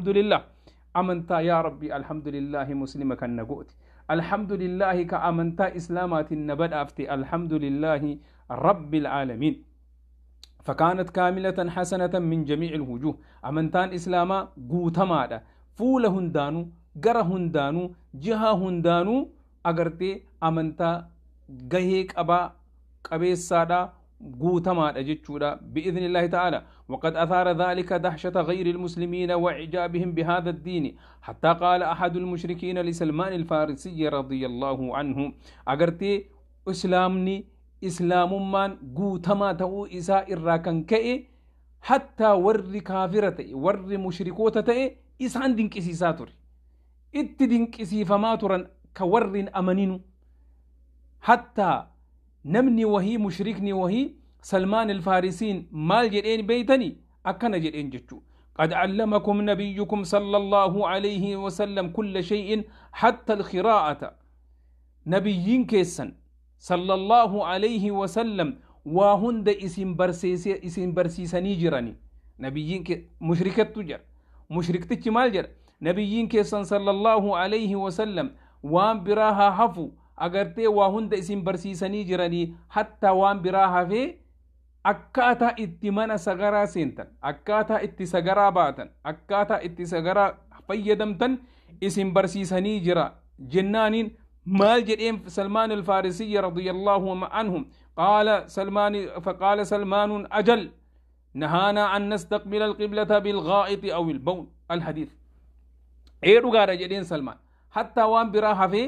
الحمد لله أمنتا يا ربي الحمد لله مسلمة كنقوت الحمد لله كأمنتا إسلامات النبد أفتي الحمد لله رب العالمين فكانت كاملة حسنة من جميع الوجوه أمنتان إسلاما قوتما فول هندانو قرى هندانو جها هندانو أغرتي أمنتا قهيك أبا قبيس سادا قوتما جتشودا بإذن الله تعالى وقد أثار ذلك دهشة غير المسلمين وإعجابهم بهذا الدين حتى قال أحد المشركين لسلمان الفارسي رضي الله عنه أغرتي إسلامني إسلام من قوتما تأو إساء الراكن كأي حتى ور كافرة ور مشركوتة إسان دينك كسي ساتوري إت دينك كسي كور أمنين حتى نمني وهي مشركني وهي سلمان الفارسين مال جدين بيتني أكنا جدين جتشو قد علمكم نبيكم صلى الله عليه وسلم كل شيء حتى الخراءة نبيين كيسن صلى الله عليه وسلم وهند اسم برسيسي اسم برسيسني جراني نبيين كي مشركة تجر مشركة تجمال جر نبيين كيسن صلى الله عليه وسلم وان براها حفو اگر أغرتي وهند اسم برسيسني جراني حتى وان براها فيه akkaataa itti mana sagaraa seentan akkaataa itti sagaraa baatan akkaataa itti sagaraa fayyadamtan isin barsiisanii jira jennaaniin maal jedheen salmaan alfaarisiyya radiyallaahu anhum qaala salmaan faqaala salmaanuun ajal nahaanaa an nastaqbila alqiblata bilgaa'iti aw ilbawn alhadiis ee dhugaadha jedheen salmaan hattaa waan biraa hafee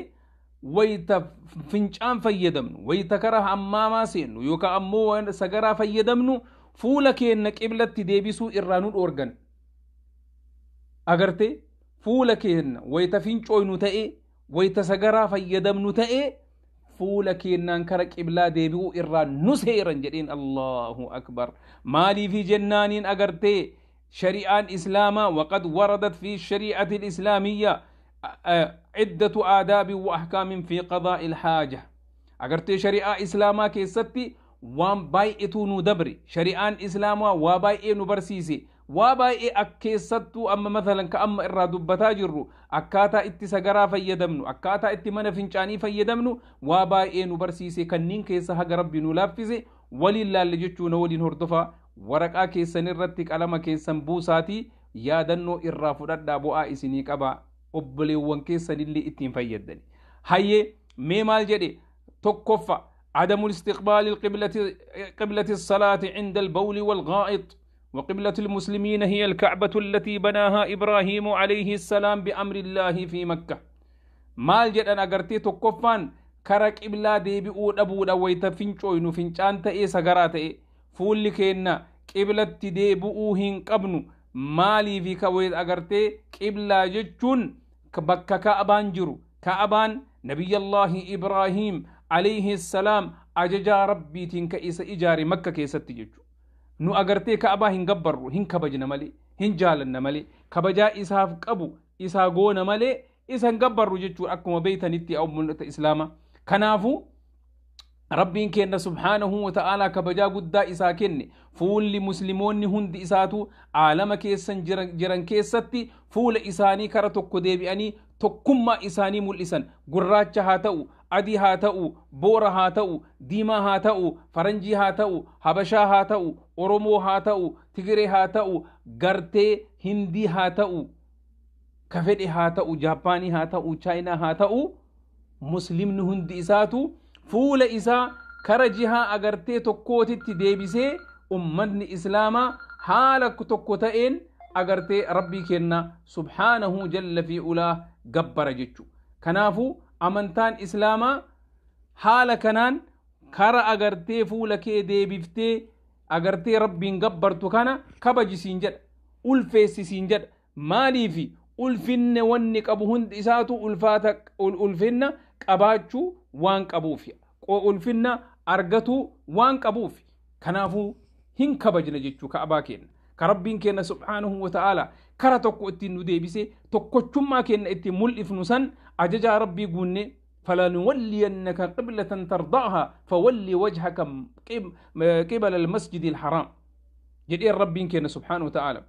wayita fincaan fayyadamnu wayita karaa hammaamaa seennu yookaan ammoo sagaraa fayyadamnu fuula keenna qiblatti deebisuu irraa nu dhoorgan agarte fuula keenna wayita fincooynu ta'e wayita sagaraa fayyadamnu ta'e fuula keennaan kara qiblaa deebi'uu irraa nu seeran jedheen allahu akbar maaliifi jennaaniin agarte shari'aan islaamaa waqad waradat fi shari'ati islaamiyya عدة آداب وأحكام في قضاء الحاجة أجرت شريعة إسلاما كيستي وان بايئتو ندبري شريعان إسلاما وبايئ نبرسيسي وبايئ أكيستو أما مثلا كأما إرى بتاجر أكاتا إتي سقرا فيدمنو أكاتا إتي من فنشاني فيدمنو وبايئ نبرسيسي كنين كيسا هق ربي نلافزي ولله لجتشون ولين هردفا ورقا كيسا نرتك ألما كيسا بوساتي yaadannoo irraa fudhadhaa bu'aa isinii qaba obboleewwan keessanillee ittiin fayyaddani hayyee mee maal jedhe tokkoffa عدم الاستقبال القبلة قبلة الصلاة عند البول والغائط وقبلة المسلمين هي الكعبة التي بناها إبراهيم عليه السلام بأمر الله في مكة maal jedhan agartee tokkoffaan kara qiblaa deebi'uu dhabuudha wayta fincooynu fincaan ta'ee sagaraa ta'e fuulli keenna qiblatti deebi'uu hin qabnu maaliif ka wayta agartee qiblaa jechuun bakka ka'abaan jiru ka'abaan nabiyyallaahi ibraahiim alayhi salaam ajajaa rabbiitiin ka isa ijaare makka keessatti jechu nu agartee ka'abaa hin gabbarru hin kabajna malee hin jaalanna malee kabajaa isaaf qabu isaa goona malee isa hin gabbarru jechuudha akkuma beeytanitti mul'ata islaama kanaafuu rabbiin kenna subhaanahu wata'aalaa kabajaa guddaa isaa kenne fuulli musliimoonni hundi isaatu alama keessan jiran keessatti fuula isaanii kara tokko deebi'anii tokkummaa isaanii mul'isan gurraacha haa ta'u adii haa ta'u boora haa ta'u diimaa haa ta'u faranjii haa ta'u habashaa haa ta'u oromoo haa ta'u tigiree haa ta'u gartee hindii haa ta'u kafee haa ta'u jaapaanii haa ta'u chaayinaa haa ta'u muslimni hundi isaatu fuula isaa kara jihaa agartee tokkootitti deebisee ummanni islaamaa haala tokko ta'een agartee rabbii kenna subhaanahu jalla fi ulaa gabbara jechu kanaafuu amantaan islaamaa haala kanaan kara agartee fuula kee deebiftee agartee rabbiin gabbartu kana kabajisiin jedha ulfeessisiin jedha maaliifi ulfinne wanni qabu hundi isaatu ulfaata ulfinna qabaachuu waan qabuufi ulfinna argatuu waan qabuufi kanaafuu hin kabajna jechuu ka abaa kenna ka rabbiin kenna subhaanahu wa ta'aala kara tokko ittiin nu deebisee tokkochummaa kenna ittiin mul'ifnu san ajajaa rabbii guunne فلنولينك قبلة ترضعها فولي وجهك قبل المسجد الحرام جدي ربين كنا سبحانه وتعالى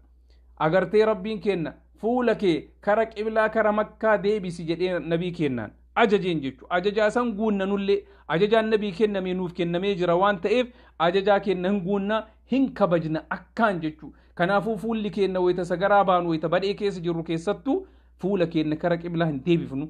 أغرتي ربين كنا فولك كرك إبلا كرمك ديبسي جدي نبي كنان ajajeen jechu ajajaa san guunna nullee ajajaan nabii kenname nuuf kennamee jira waan ta'eef ajajaa kenna hin guunna hin kabajna akkaan jechu kanaafuu fuulli keenna wayita sagaraa baanu wayita badhee keessa jirru keessattuu fuula keenna kara qiblaa hin deebifnu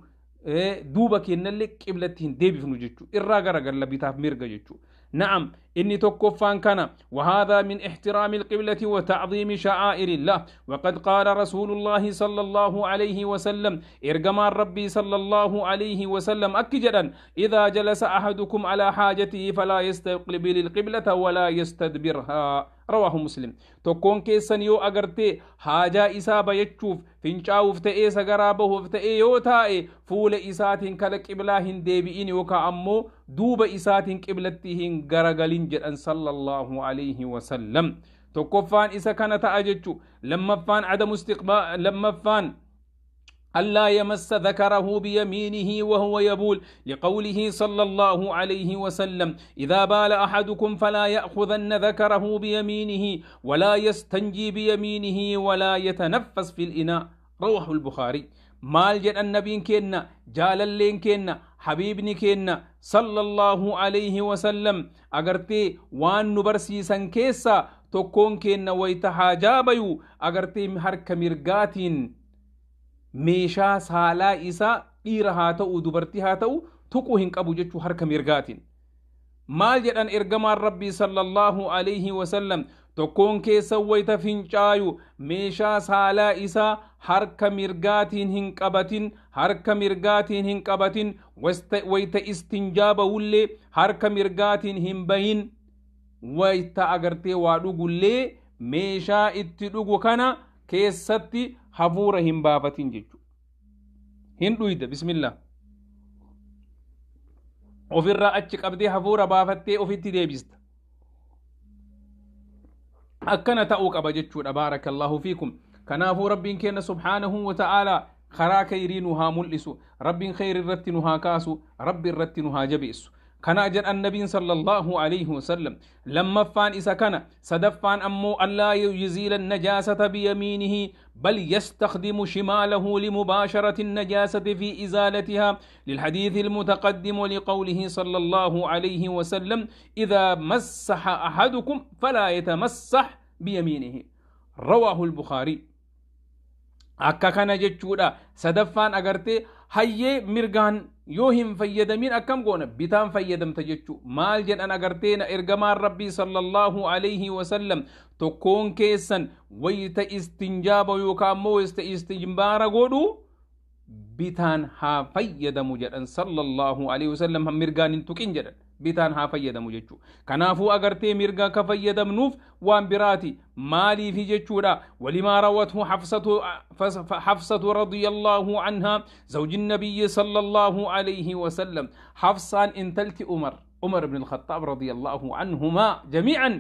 duuba kennallee qiblatti hin deebifnu jechu irraa gara galla bitaaf mirga jechuudha. نعم إني تكفان كان وهذا من احترام القبلة وتعظيم شعائر الله وقد قال رسول الله صلى الله عليه وسلم إرقما ربي صلى الله عليه وسلم أكجدا إذا جلس أحدكم على حاجته فلا يستقلب القبلة ولا يستدبرها رواه مسلم تكون كيسن يو أغرتي حاجة إسا بيتشوف فنشاوف تأي سغرابه فتأي يو تأي فول إساتين كالك إبلاهين ديبئين يوكا أمو دوب إساتين كبلتهين غرغلين جرأن صلى الله عليه وسلم تكون فان إسا كانت أجتشو لما فان عدم استقبال لما فان ألا يمس ذكره بيمينه وهو يبول لقوله صلى الله عليه وسلم إذا بال أحدكم فلا يأخذن ذكره بيمينه ولا يستنجي بيمينه ولا يتنفس في الإناء روح البخاري مال جد النبي جال اللين كينا حبيبني كينا صلى الله عليه وسلم أغرتي وان نبرسي سنكيسا كون كينا ويتحاجابيو أغرتي مهر كميرغاتين meeshaa saalaa isaa dhiira haa ta'u dubartii haa ta'u tuquu hin qabu jechuu harka mirgaatiin maal jedhan ergamaan rabbii sallallahu alayhi wasallam tokkoon keessa wayta fincaayu meeshaa saalaa isaa harka mirgaatiin hin qabatin harka mirgaatiin hin qabatin wayta istinjaaba wullee harka mirgaatiin hin bahin wayta agartee waa dhugullee meeshaa itti dhugu kana keessatti hafuura hin baafatin jechu hin dhuyda bismillah ofirraa achi qabdee hafuura baafattee ofitti deebista akkana ta'uu qaba jechuudha baarakallahu fiikum kanaafuu rabbiin kenna subhaanahu wata'aalaa karaa kayrii nu haa mul'isu rabbiin khayri irratti nu haa kaasu rabbi irratti nu haa jabeessu كنا جد النبي صلى الله عليه وسلم لما فان إسا كان صدفان أمو ألا يزيل النجاسة بيمينه بل يستخدم شماله لمباشرة النجاسة في إزالتها للحديث المتقدم لقوله صلى الله عليه وسلم إذا مسح أحدكم فلا يتمسح بيمينه رواه البخاري akka kana jechuudha سدفان agartee هاي مرغان يو هم فيدمين أكم قونا بيتان فيدم تجتشو مال جن أنا قرتينا إرقما ربي صلى الله عليه وسلم تكون كيسا ويت استنجاب ويقامو است استجمبار قولو بيتان ها فيدم جن صلى الله عليه وسلم هم مرقان انتو جن بيتان ها فيدمو جيچو كنافو اغرتي ميرغا كفيدم نوف وان براتي مالي في جيچو دا ولما روته حفصه حفصه رضي الله عنها زوج النبي صلى الله عليه وسلم حفصان انتلت عمر عمر بن الخطاب رضي الله عنهما جميعا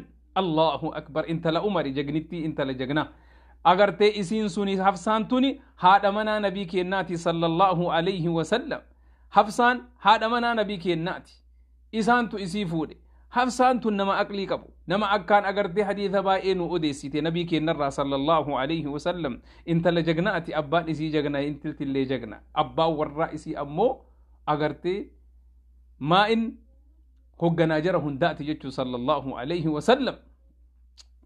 الله اكبر انت لا عمر جغنتي انت لا جغنا اغرتي اسين سوني حفصان توني هذا منا نبيك ناتي صلى الله عليه وسلم حفصان هذا منا نبيك ناتي isaantu isii fuudhe hafsaantu nama aqlii qabu nama akkaan agartee hadiisa baay'ee nu odeessite nabii keenyarraa sallallahu alaihi wasallam intala jagnaati abbaan isii jagna intiltillee jagna abbaan warraa isii ammoo agartee maa'in hogganaa jara hundaati jechuu sallallahu alaihi wasallam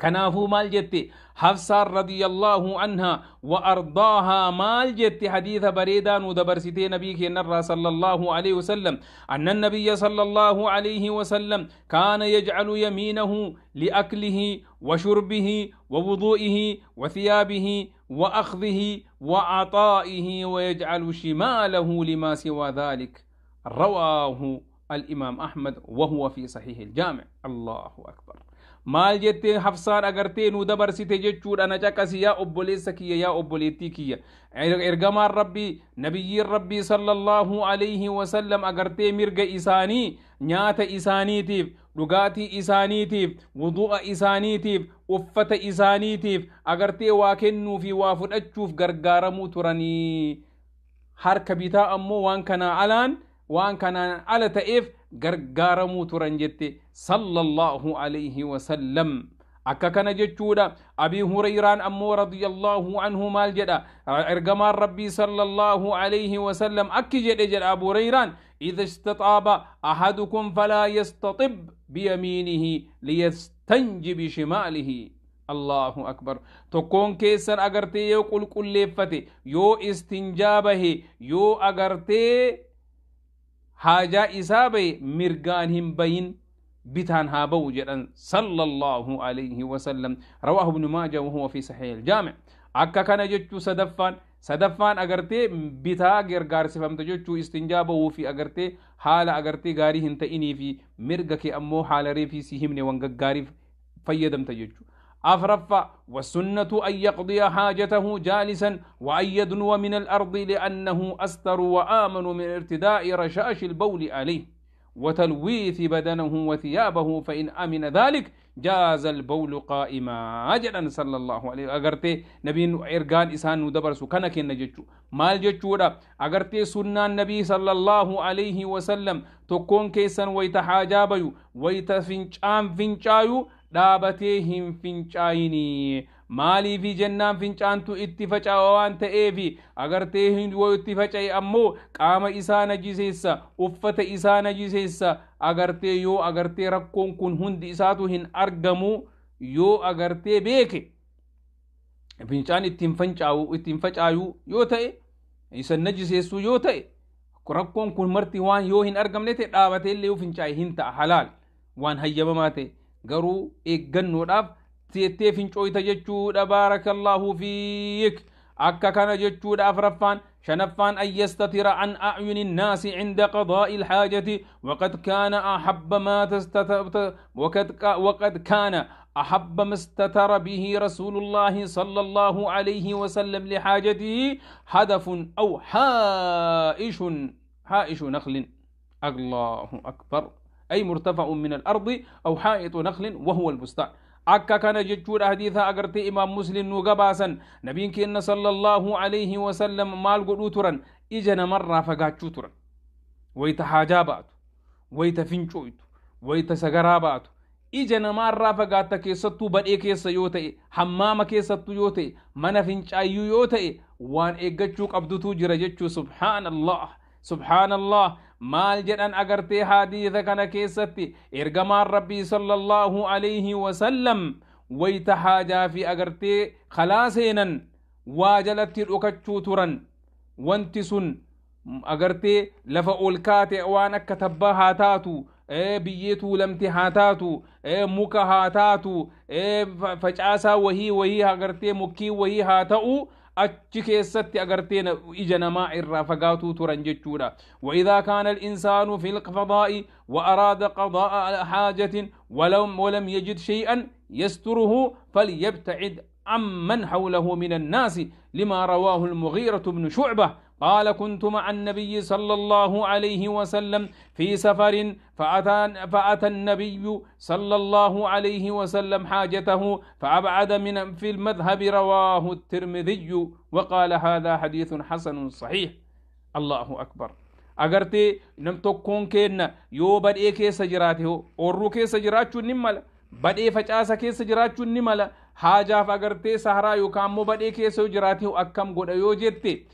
كنافو مال جتي حفصة رضي الله عنها وأرضاها مال جتي حديث بريدان ودبر ستي نبي النرى صلى الله عليه وسلم أن النبي صلى الله عليه وسلم كان يجعل يمينه لأكله وشربه ووضوئه وثيابه وأخذه وعطائه ويجعل شماله لما سوى ذلك رواه الإمام أحمد وهو في صحيح الجامع الله أكبر maal jettee hafsaan agartee nu dabarsite jechuudha na caqasi yaa obboleessa kiyya yaa obboleettii kiyya ergamaan rabbii nabiyyiin rabbii sallallahu alayhi wasallam agartee mirga isaanii nyaata isaaniitiif dhugaatii isaaniitiif wudu'a isaaniitiif uffata isaaniitiif agartee waa kennuu fi waa fudhachuuf gargaaramuu turanii harka bitaa ammoo waan kanaa alaan وان كان على تايف غرغار موترنجتي صلى الله عليه وسلم اكا كان جچودا ابي هريران امو رضي الله عنه مال جدا ارغم ربي صلى الله عليه وسلم اكي جدا جدا ابو ريران اذا استطاب احدكم فلا يستطب بيمينه ليستنجي بشماله الله اكبر تكون كيسر اگرتي يو قلقل لفتي يو استنجابه يو اگرتي haajaa isaa baye mirgaan hin bayin bitaan haa ba'u jedhan sala allahu alayhi wasalam rawaahu ibnu maaja wahuwa fi saxiih iljaamic akka kana jechuu sadaffaan sadaffaan agartee bitaa gargaarsifamta jechuu istinjaa ba'uu fi agartee haala agartee gaarii hin ta'inii fi mirga kee ammoo haala reefii si himne wan gaggaariif fayyadamta jechuu أفرف والسنة أن يقضي حاجته جالسا وأن يدنو من الأرض لأنه أستر وآمن من ارتداء رشاش البول عليه وتلويث بدنه وثيابه فإن أمن ذلك جاز البول قائما أجلا صلى الله عليه أغرت نبي إرغان إسان ندبر سكنا كن جتشو مال جتشو أغرت سنة النبي صلى الله عليه وسلم تكون كيسا ويتحاجابيو ويتفنشان فنشايو dhaabatee hin fincaayinii. maaliifi jennaan fincaantu itti faca'aa waan ta'eefi agartee hinduu itti faca'e ammoo qaama isaa najiseessa uffata isaa najiseessa agartee yoo agartee rakkoon kun hundi isaatu hin argamu yoo agartee beeke fincaan ittiin fancaawu ittiin facaayu yoo ta'e isa najiseessuu yoo ta'e rakkoon kun marti waan yoo hin argamne ta'e dhaabatee illee yoo fincaaye hin ta'a halaal waan hayyamamaa ta'e. garuu eeggannoodhaaf teettee fincooyta jechuudha baarakallahu fiik akka kana jechuudha afraffaan شنفان أن يستتر عن أعين الناس عند قضاء الحاجة وقد كان أحب ما تستتر وقد, وقد كان أحب ما استتر به رسول الله صلى الله عليه وسلم لحاجته هدف أو حائش حائش نخل الله أكبر أي مرتفع من الأرض أو حائط نخل وهو البستان akka kana jechuudha hadiisa agartee imaam muslim nu gabaasan nabiin keenya sallallahu alaihi wasallam maal godhuu turan ija namarraa fagaachuu turan wayta haajaa ba'atu wayta fincooytu wayta sagaraa ba'atu ija namaarraa fagaatta keessattuu badhee keessa yoo ta'e hammaama keessattuu yoo ta'e mana fincaayyuu yoo ta'e waan eeggachuu qabdutu jira jechuu subhaanallah subhaanallah مال جدن اغرتي حديث كان كيستي ارغم ربي صلى الله عليه وسلم ويت حاجة في اغرتي خلاصينا واجلت الوكتشوتران وانتسون اغرتي لفا اولكاتي وانك كتبا هاتاتو ايه بييتو لمتي هاتاتو ايه مكا هاتاتو ايه فجاسا وهي وهي اغرتي مكي وهي هاتاو achi keessatti agartee ija namaa irraa fagaatuu turan jechuudha وإذا كان الإنسان في القضاء وأراد قضاء حاجة ولم, ولم يجد شيئا يستره فليبتعد عمن حوله من الناس لما رواه المغيرة بن شعبة قال كنت مع النبي صلى الله عليه وسلم في سفر فأتى, النبي صلى الله عليه وسلم حاجته فأبعد من في المذهب رواه الترمذي وقال هذا حديث حسن صحيح الله أكبر أغرتي نم تكون كين يو بد إيكي سجراته أورو كي سجرات نمال بد إيفجاسة كي سجرات نمال حاجة فأغرتي سهرا يو كامو بد إيكي سجراته أكم قد يوجدتي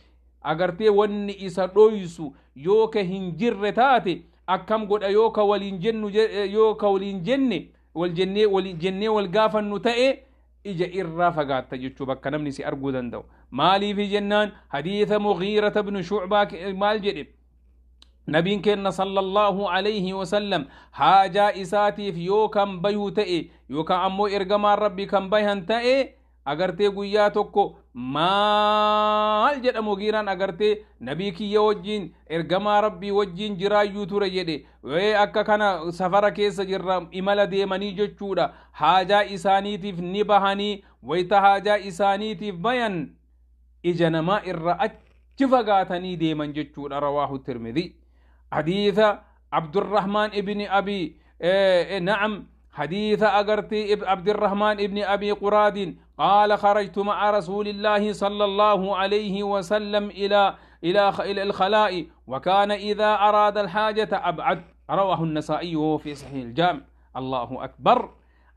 agartee wanni isa dhoysu yoo ka hin jirre taate akkam godha yoo ka waliin jennu yoo ka waliin jenne wal jennee wal jennee wal gaafannu ta'e ija irraa fagaatta jechuu bakka namni si arguu danda'u maaliif jennaan hadiisa mugiirata bnu shucbaa maal jedhe نبين كنا صلى الله عليه وسلم حاجة إساتيف يو كان بيو تأي يو كان أمو إرقما ربي كان بيهن تأي أغرتي قويا توكو maal jedha mogiiraan agartee nabii kiyya wajjiin ergamaa rabbii wajjiin jiraayyuu ture jedhe wee akka kana safara keessa jirra imala deemanii jechuudha haajaa isaaniitiif ni bahanii wayta haajaa isaaniitiif bayan ija namaa irraa achi fagaatanii deeman jechuudha rawaahu tirmidhi hadiisa abdurrahmaan Ibn abi na'am hadiisa agartee abdurrahmaan ibni abi quraadin قال خرجت مع رسول الله صلى الله عليه وسلم إلى إلى إلى الخلاء وكان إذا أراد الحاجة أبعد رواه النسائي في صحيح الجامع الله أكبر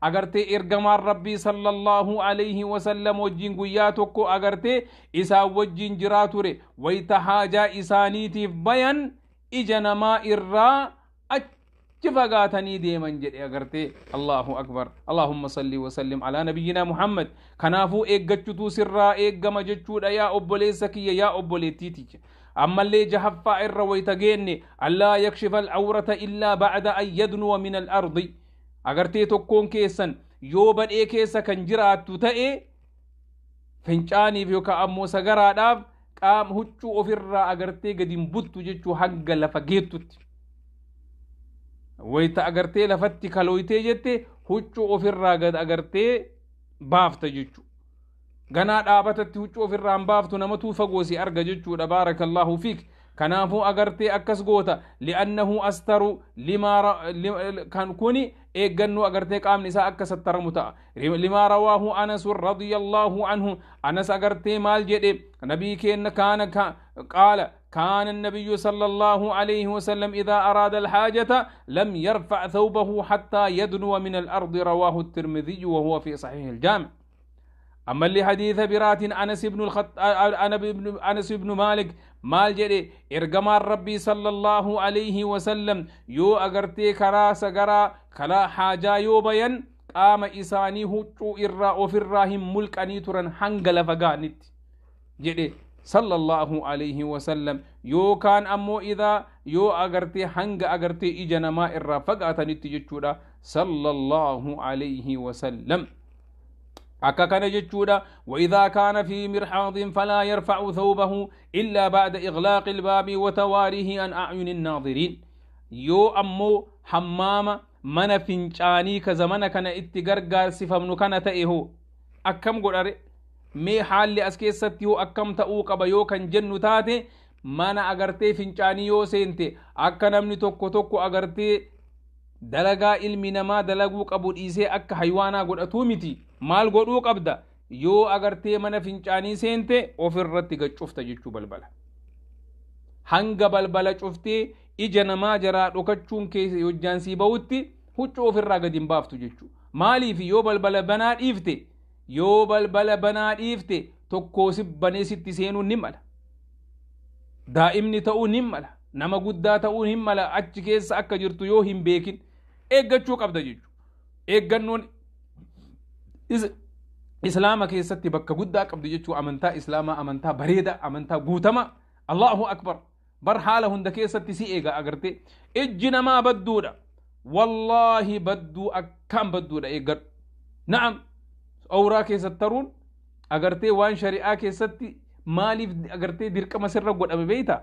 أغرتي إرجمار ربي صلى الله عليه وسلم وجين قياتك أغرتي إسا وجين جراتوري ويتحاجا إسانيتي بيان إجنما إرّا دي من جدي أغرتي الله أكبر اللهم صل وسلم على نبينا محمد كنافو إيقجتو سرا إيقم جتشود يا سكي يا تيتي أما اللي جهفا ويتا جيني ألا يكشف العورة إلا بعد أن يدنو من الأرض أغرتي تكون كيسا يوبا إيه كيسا كنجرات تتئي fincaaniif yookaan ammoo sagaraadhaaf أب huccuu ofirraa agartee gadi بوتو buttu jechuu hanga lafa تي wayta agartee lafatti kalooytee jette huccuu ofirraa gad agartee baafta jechu ganaa dhaabatatti huccuu ofirraa hin baaftu namatu fagoo si arga jechuudha baarakallahu fiik kanaafuu agartee akkas goota li'annahu astaru limaa kan kuni eeggannuu agartee qaamni isaa akka sattaramu ta'a limaa rawaahu anasun radiyallaahu anhu anas agartee maal jedhe nabii keenna kaana qaala كان النبي صلى الله عليه وسلم إذا أراد الحاجة لم يرفع ثوبه حتى يدنو من الأرض رواه الترمذي وهو في صحيح الجامع أما اللي حديث برات أنس بن الخط أنا بن أنس بن مالك maal jedhe ergamaan rabbii sallallahu alayhi wasallam yoo agartee karaa sagaraa kalaa haajaa yoo bayan qaama isaanii huccuu irraa ofirraa hin mulqanii turan hanga lafa gaanitti jedhe sallallahu alayhi wasallam yookaan ammoo idaa yoo agartee hanga agartee ija namaa irraa fagaatanitti jechuudha sallallahu alayhi wasallam akka kana jechuudha waidaa kaana fi mirxaadin falaa yarfacu thawbahu illaa bacda iglaaqi ilbaabi watawaarihi an acyuni innaadiriin yoo ammoo hammaama mana fincaanii ka zamana kana itti gargaarsifamnu kana ta'e hoo akkam godhare mee haalli as keessatti hoo akkam ta'uu qaba yoo kan jennu taate mana agartee fincaanii yoo seente akka namni tokko tokko agartee dalagaa ilmi namaa dalaguu qabu dhiisee akka haywaanaa godhatuu miti maal godhuu qabda yoo agartee mana fincaanii seente of irratti gad cufta jechuu balbala hanga balbala cuftee ija namaa jaraa dhokachuun keessa hojjaan sii ba'utti huccuu irraa gadi hin baaftu jechuu maaliif yoo balbala banaa dhiifte yoo balbala banaa dhiifte tokkoo sibbanee sitti seenuun ni mala daa'imni ta'uu ni mala nama guddaa ta'uu hin mala achi keessa akka jirtu yoo hin beekin eeggachuu qabda jechu eeggannoon islaama keessatti bakka guddaa qabdu jechuu amantaa islaamaa amantaa bareeda amantaa guutama allahu akbar bar haala hunda keessatti si eega agarte ijji namaa badduudha wallaahi badduu akkaan badduudha eeggadhu na'am owraa keessatti taruun agartee waan shari'aa keessatti maaliif agartee dirqama sirra godhame beeyta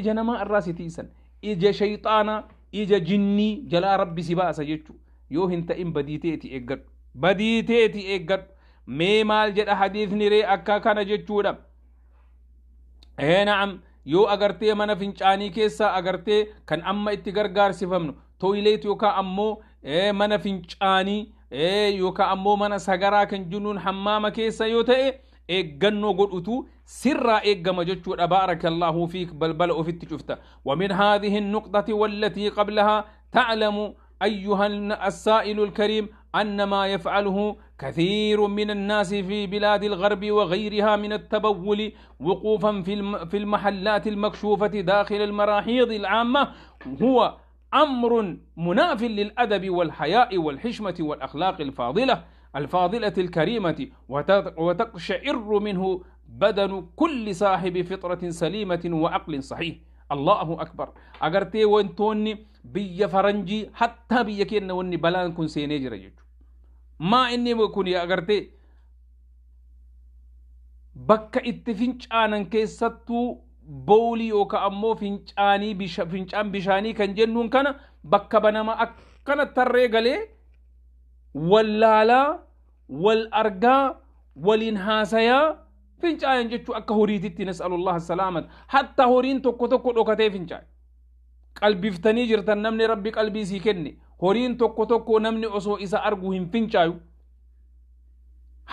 ija namaa irraa si tiisan ija shayxaanaa ija jinnii jalaa rabbi si baasa jechuu yoo hin ta'in badiiteeti eeggadhu بدي تيتي إيجاد مي مال جد حديث نيري أكا كان جد جودا اه نعم يو أغرتي منا فنشاني كيسا أغرتي كان أما اتغر غار سفمنو تويليت يوكا أمو اي منا فنشاني اه يوكا أمو منا سغرا كان جنون حمام كيسا يوتي إيجاد نو قد أتو سرا إيجاد جد جودا ابارك الله فيك بل بل أفت جفتا ومن هذه النقطة والتي قبلها تعلم أيها السائل الكريم أن ما يفعله كثير من الناس في بلاد الغرب وغيرها من التبول وقوفا في المحلات المكشوفة داخل المراحيض العامة هو أمر مناف للأدب والحياء والحشمة والأخلاق الفاضلة الفاضلة الكريمة وتقشعر منه بدن كل صاحب فطرة سليمة وعقل صحيح الله أكبر أغرتي وانتوني بيا فرنجي حتى بيا كينا وني بلان كن سينيجر ما إني بكوني أغرتي بكا إتفنش آنان كيساتو بولي أوكا أمو فنشاني بش... فنشان بشاني كان جنون كان بكا بناما أكنا ترغالي واللالا والأرقا والإنهاسيا فنشان جتو أكا هوريتي نسأل الله السلامة حتى هورين توكو توكو لوكتي فنشان قلبي فتني جرتن نمني ربي قلبي سيكني horiin tokko tokko namni osoo isa argu hin fincaayu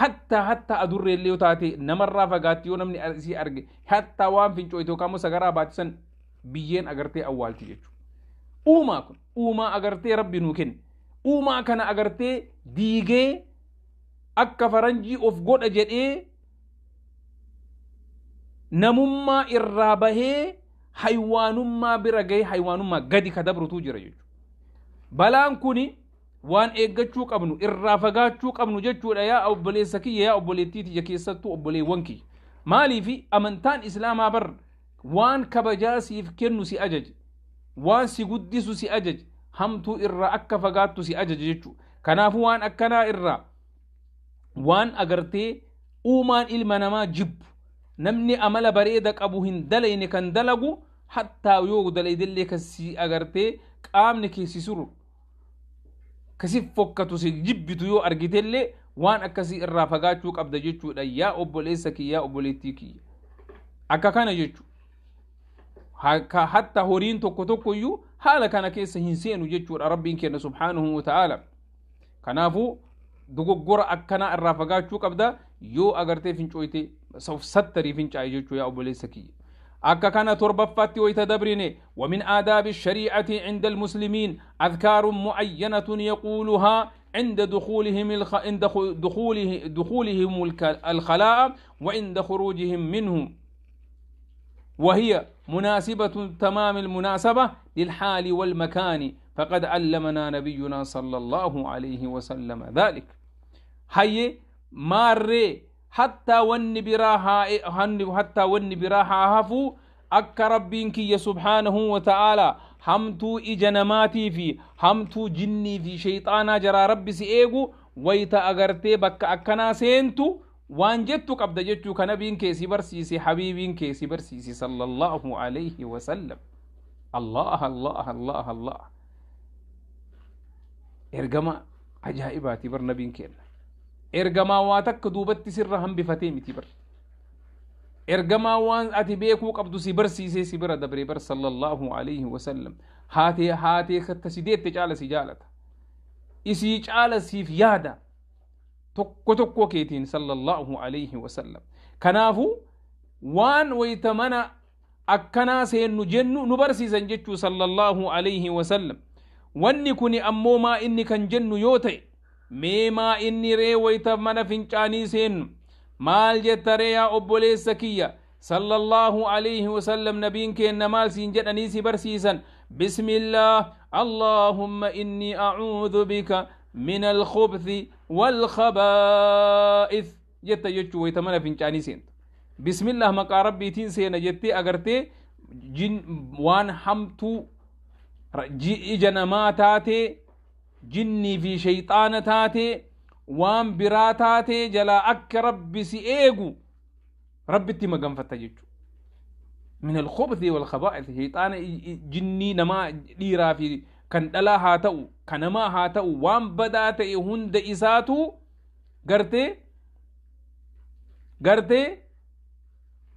hatta hatta adurree illee yoo taate namarraa fagaatti yoo namni si arge hattaa waan fincoo'e yookaan sagaraa baatisan biyyeen agartee awaalti jechuudha. Uumaa kun uumaa agartee rabbi nuu uumaa kana agartee diigee akka faranjii of godha jedhee namummaa irraa bahee haywaanummaa bira gahee haywaanummaa gadi ka dabrutu jira jechuudha. balaan kuni waan eeggachuu qabnu irraa fagaachuu qabnu jechuudha yaa obboleessa kiyya yaa obboleettiiti ja keessattuu obboleewwan kiyya maaliifi amantaan islaamaa bar waan kabajaa siif kennu si ajaje waan si guddisu si ajaje hamtuu irraa akka fagaattu si ajaje jechuudha kanaafuu waan akkanaa irraa waan agartee uumaan ilma namaa jibbu namni amala bareeda qabu hin dalayne kan dalagu hattaa yoo dalaydillee kan si agartee qaamni keessi suru كسي فوكتو سي جيبتو يو ارغيتيلي وان اكسي الرافقا چوك ابدا جيچو دا يا اوبوليسكي يا اوبوليتيكي اكا كان جيچو حكا حتى هورين توكو توكو يو حالا كان كيس هنسينو جيچو ربي كينا سبحانه وتعالى كنافو دوغو غور اكنا الرافقا چوك ابدا يو اگرتي فينچويتي سوف ستري فينچاي جيچو يا اوبوليسكي أكا كان torbaffaatti wayta dabrine wamin aadaabi shariicati cinda almuslimiin adkaarun mu'ayyanatun yaquuluhaa عند دخولهم الخ... عند دخوله... دخولهم الخلاء وعند خروجهم منه وهي مناسبة تمام المناسبة للحال والمكان فقد علمنا نبينا صلى الله عليه وسلم ذلك هي ماري حتى ونبراها حتى ونبراها هفو akka rabbiin kiyya subhaanahu wa ta'aalaa hamtuu ija namaatii fi hamtuu jinnii fi sheyxaanaa jaraa rabbi si eegu wayta agartee bakka akkanaa seentu waan jettu qabda jechuu ka nabiin kee si barsiise habiibiin kee si barsiise sallallahu alayhi wa sallam allah allah allah allah ergama ajaa'ibaati bar nabiin keenna ergamaa waa takka duubatti sirra hambifatee miti bar ergamaa waan ati beekuu qabdu si barsiisee si bira dabre bar sallallahu alaihi wasallam haatee haatee katta si deette caala si jaalata isii caala siif yaada tokko tokko keetiin sallallahu alaihi wasallam kanaafu waan wayta mana akkanaa seennu jennu nu barsiisan jechuu sallallahu alaihi wasallam wanni kun ammoo maa inni kan jennu yoo ta'e meemaa inni ree waytaaf mana fincaanii seennu maal jetta ree yaa obboleessa kiyya صلى الله عليه وسلم نبين كينا مال سينجد أنيسي برسيسا بسم الله اللهم إني أعوذ بك من الخبث والخبائث جتا يجو ويتمنى فنجاني سين بسم الله مقا ربي تين سينا جتي أغرتي جن وان حمتو جئ جنماتاتي جني في shayxaana تاتي waan biraa taatee jalaa akka rabbi si eegu rabbitti maganfatta من الخبث والخبائث شيطان جني نما ديرا في كان دلا هاتو كنما هاتو وان بدات هند إساتو غرتي غرتي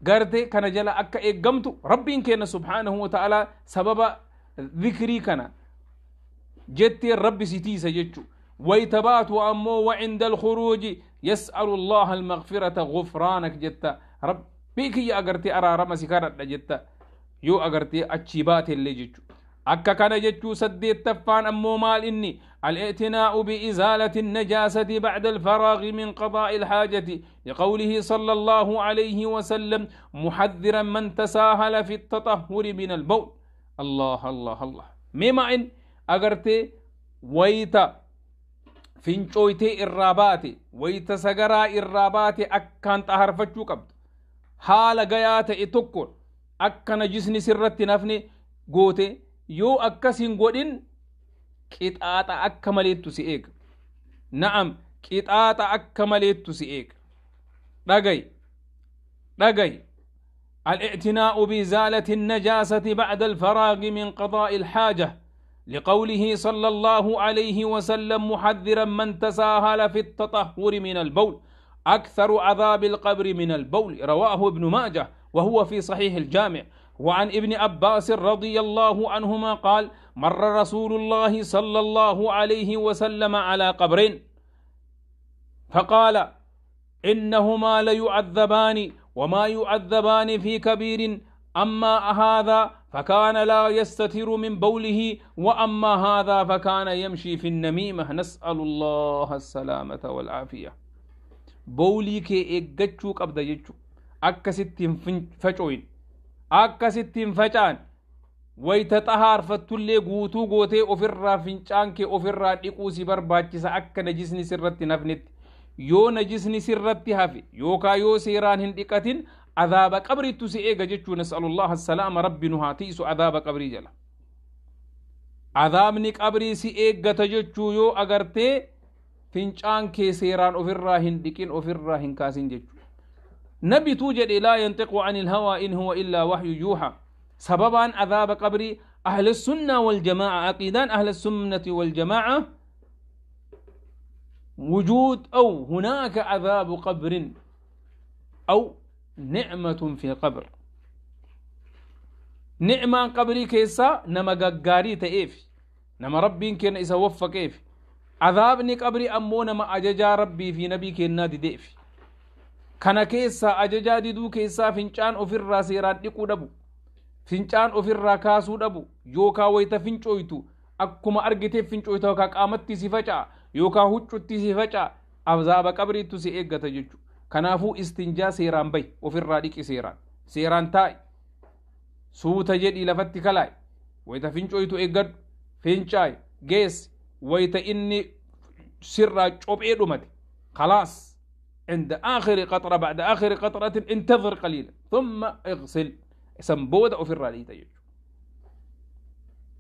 غرتي كان جلا أكا إيه قمتو ربين كان سبحانه وتعالى سبب ذكري كان جتي الرب ستيسة جتشو ويتبات وأمو وعند الخروج يسأل الله المغفرة غفرانك جتا رب بيك يا أغرتي أرى رمسي كارت جتا يو أغرتي أتشيبات اللي جتشو أكا كان جتشو سديت تفان أمو مال إني الاعتناء بإزالة النجاسة بعد الفراغ من قضاء الحاجة لقوله صلى الله عليه وسلم محذرا من تساهل في التطهر من البول الله الله الله مما إن agartee wayita fincooytee irraa baate wayita sagaraa irraa baate akkaan xaharfachuu qabdu haala gayaa ta'e tokko akka najisni sirratti nafne goote yoo akkasiin godhin qixaaxa akka maleettu si eega na'am qixaaxa akka maleettu si eega dhagay dhagay الاعتناء بإزالة النجاسة بعد الفراغ من قضاء الحاجة لقوله صلى الله عليه وسلم محذرا من تساهل في التطهر من البول أكثر عذاب القبر من البول رواه ابن ماجه وهو في صحيح الجامع وعن ابن عباس رضي الله عنهما قال مر رسول الله صلى الله عليه وسلم على قبرين فقال إنهما ليعذبان وما يعذبان في كبير أما هذا فكان لا يستتر من بوله واما هذا فكان يمشي في النميمه نسال الله السلامه والعافيه بولي كي اجتشو قبض يجتشو اكستين فچوين اكستين فچان ويتطهر فتولي غوتو غوتي اوفرا فنچان كي اوفرا ديقو سي برباچسا اك نجسني سرت نفنت يو نجسني سرت هافي يو كا يو سيران هندقتين عذاب قبريتو سي ايغا جيتشو نسأل الله السلام ربي نها سو عذاب قبري جلا عذابني قبري سي ايغا تجيتشو يو اگرتي فنشان كي سيران راهن افرا هندكين راهن هنكاسين جيتشو نبي توجد لا ينطق عن الهوى إن هو إلا وحي يوحى سببا عذاب قبري أهل السنة والجماعة عقيدان أهل السنة والجماعة وجود أو هناك عذاب قبر أو ni'matun qabrii keessaa nama gaggaarii ta'eef nama rabbiin kenna isa waffaqeef azaabni qabri ammoo nama ajajaa rabbii fi nabii kennaa dideef kana keessaa ajajaa diduu keessaa fincaan ofirraa seeraan dhiquu dhabu fincaan ofirraa kaasuu dhabu yookaa wayta fincooytu akkuma argiteef fincooyta yookaa qaamatti si faca'a yookaa huccutti si faca'a azaaba qabriittu si eeggata jechuudha. kanaafuu istinjaa seeraan bayi ofirraa dhiqi seeraan seeraan taa'i suuta jedhii lafatti kalaa'i wayta fincoytu eeggadhu fincaa'i geessi wayta inni sirraa cophee dhumate khalaas عند آخر قطرة بعد آخر قطرة انتظر قليلا ثم اغسل سنبود أو في الرالي تيجو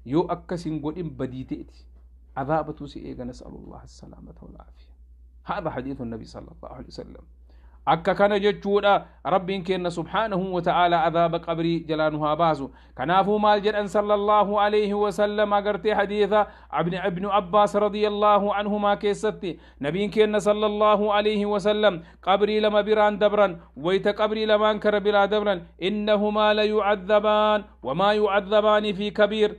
يو أكسن قول إن بديتئتي عذابة سئيق نسأل الله السلامة والعافية هذا حديث النبي صلى الله عليه وسلم akka kana jechuudha rabbiin kenna subhaanahu wa ta'ala adhaaba qabrii jalaa nu haa baasu kanaafuu maal jedhan sallallahu alayhi wa sallam agartee hadiitha abni ibnu abbaas radiyallahu anhumaa keessatti nabiin kenna sallallahu alayhi wa sallam qabrii lama biraan dabran wayta qabrii lamaan kara biraa dabran innahumaa la yucadabaan wamaa yucadabaani fi kabiir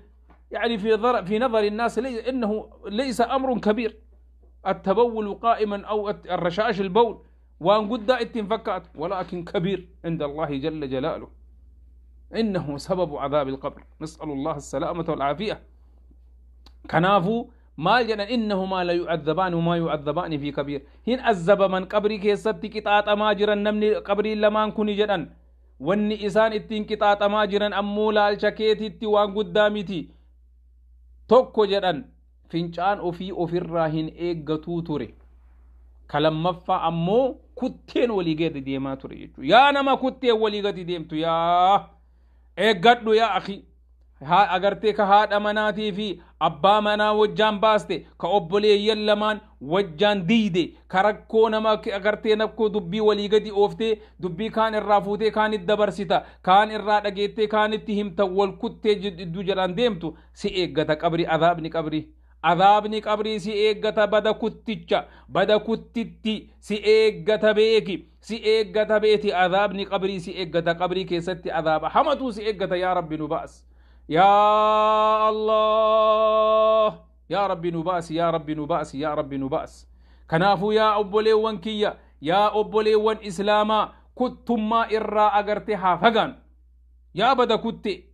يعني في في نظر الناس ليس انه ليس امر كبير التبول قائما او الرشاش البول وان قد اتن فكات ولكن كبير عند الله جل جلاله إنه سبب عذاب القبر نسأل الله السلامة والعافية كنافو ما مالجنا إنهما لا يعذبان وما يعذبان في كبير هن أذب من قبري كي ستي كيست ما جرن نمني قبري لما كوني جدن واني إسان اتين ما جرن أمو لال تي وان قدامتي توكو جدن فنشان وفي أفر راهن إيقاتو توري مفا أمو kutteen waliigairra deemaa ture jechuu yaa nama kutteen waliigati deemtu yaa eeggadhu yaa aki agartee ka haadha manaatii fi abbaa manaa wajjaan baaste ka obboleeyyan lamaan wajjaan diide ka rakkoo nama agartee nakkoo dubbii walii gadi ooftee dubbii kaan irraa fuutee kaanit dabarsita kaan irraa dhageettee kaanitti himta wal kuttee jidduu jedhaan deemtu si eeggata qabri azaabni qabri عذابني قبري سي ايغتا بدا كتتشا بدا كتتي سي ايغتا بيكي سي ايغتا بيتي عذابني قبري سي ايغتا قبري ستي عذاب حمتو سي ايغتا يا رب نباس يا الله يا رب نباس يا رب نباس يا رب نباس كنافو يا أبوليوان كيا يا ابولي وان إسلاما كتما إرا أغرتي حافغان يا بدا كتي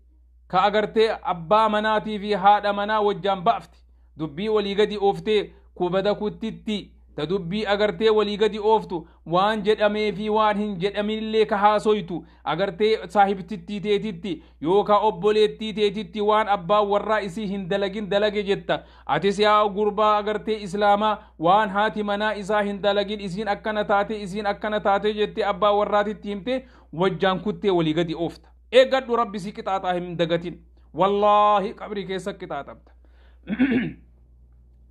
كأغرتي أبا مناتي في هذا منا وجان بأفتي dubbii walii gadi ooftee kubada kuttitti ta dubbii agartee walii gadi ooftu waan jedhamee fi waan hin jedhaminillee ka haasoytu agartee saahibtittii teetitti yookaa obboleettii teetitti waan abbaan warraa isii hin dalagin dalage jetta atis yaa gurbaa agartee islaamaa waan haati manaa isaa hin dalagin isiin akkana taate isiin akkana taate jette abbaan warraatitti himte wajjaan kuttee walii gadi oofta eeggadhu rabbi si qixaaxaa hin dagatin wallaahi qabri keessa qixaaxabta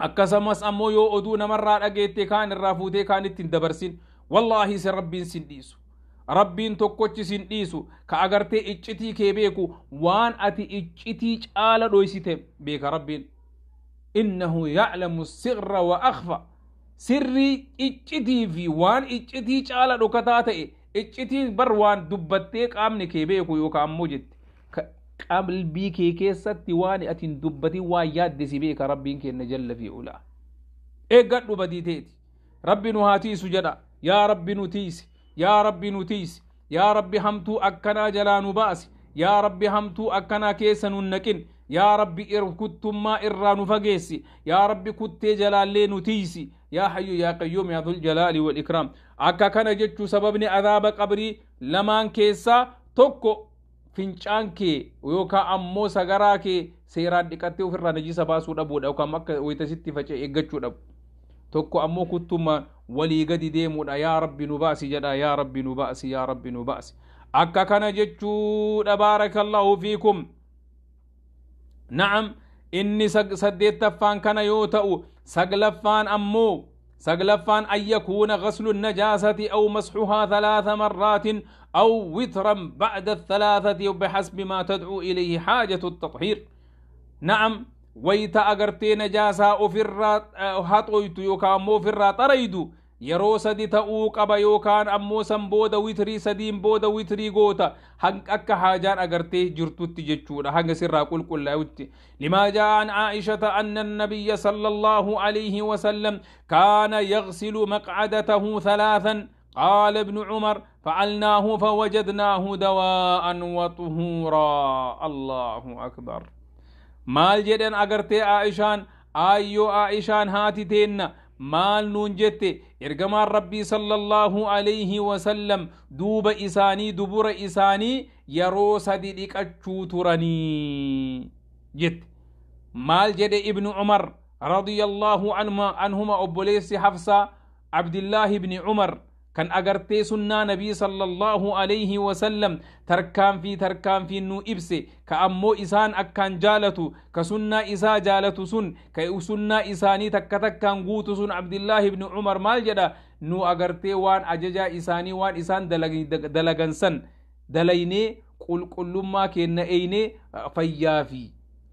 akkasumas ammoo yoo oduu namarraa dhageette kaan irraa fuutee kaan hin dabarsin wallahi isin rabbiin sin dhiisu rabbiin tokkochi sin dhiisu ka agartee iccitii kee beeku waan ati iccitii chaala dhoysite beeka rabbiin innahu yaclamu sirra wa akhfa sirrii iccitii fi waan iccitii chaala dhokataa ta'e iccitiin bar waan dubbattee qaamni kee beeku yookaan ammoo jette qalbii kee keessatti waan atin dubbatin waa yaaddisi beeka rabbiin kenna jalla fi ulaa eeggadhu badii teeti rabbi nu haa tiisu jedha yaa rabbi nu tiisi yaa rabbi nu tiisi yaa rabbi hamtuu akkanaa jalaa nu baasi yaa rabbi hamtuu akkanaa keessa nun naqin yaa rabbi kuttummaa irraa nu fageessi yaa rabbi kuttee jalaallee nu tiisi yaa hayyu yaa qayyuum yaa dhul jalaali wal ikraam akka kana jechuu sababni azaaba qabrii lamaan keessaa tokko fincaan kee yookaan ammoo sagaraa kee seeraan dhiqattee ofirraa najisa baasuu dhabuudha yookaan akka wayitasitti faca'e eeggachuu dhabu tokko ammoo kuttuma walii gadi deemudha. yaa rabbi nu jedha yaa rabbi nu baasi yaa rabbi akka kana jechuudha baarakallahu fiikum na'am inni saddeettaffaan kana yoo ta'u saglaffaan ammoo سقلفان أن يكون غسل النجاسة أو مسحها ثلاث مرات أو وترا بعد الثلاثة بحسب ما تدعو إليه حاجة التطهير نعم ويتا أغرتي نجاسة أفرات أه، أو في الرات أريدو yeroo sadi ta'uu qaba yookaan ammoo san booda witrii sadiin booda witrii goota akka haajaan agartee jirtutti jechuudha hanga sirraa qulqullaa'utti limaa ja'aan aa'ishata anna nabiyya sallallahu alayhi wasallam kaana yaqsilu maqcadatahu halaathan قال ابن عمر فعلناه فوجدناه دواء وطهورا الله أكبر مال جدن أغرتي عائشان آيو عائشان هاتي تينا مال نون جتي إرجما ربي صلى الله عليه وسلم دوب إساني دبر إساني يروس صديقك أتشوتراني جت مال جد ابن عمر رضي الله عنهما عنهما أبو حفصة عبد الله بن عمر kan agartee sunnaa nabii sallallahu alayhi wasallam tarkaanfii tarkaanfiin nu ibse ka ammoo isaan akkaan jaalatu ka sunnaa isaa jaalatu sun ka sunnaa isaanii takka takkaan guutu sun abdillaahi ibni cumar maal jedha nu agartee waan ajajaa isaanii waan isaan dalagansan dalaynee qulqullummaa keenna eeynee fayyaafi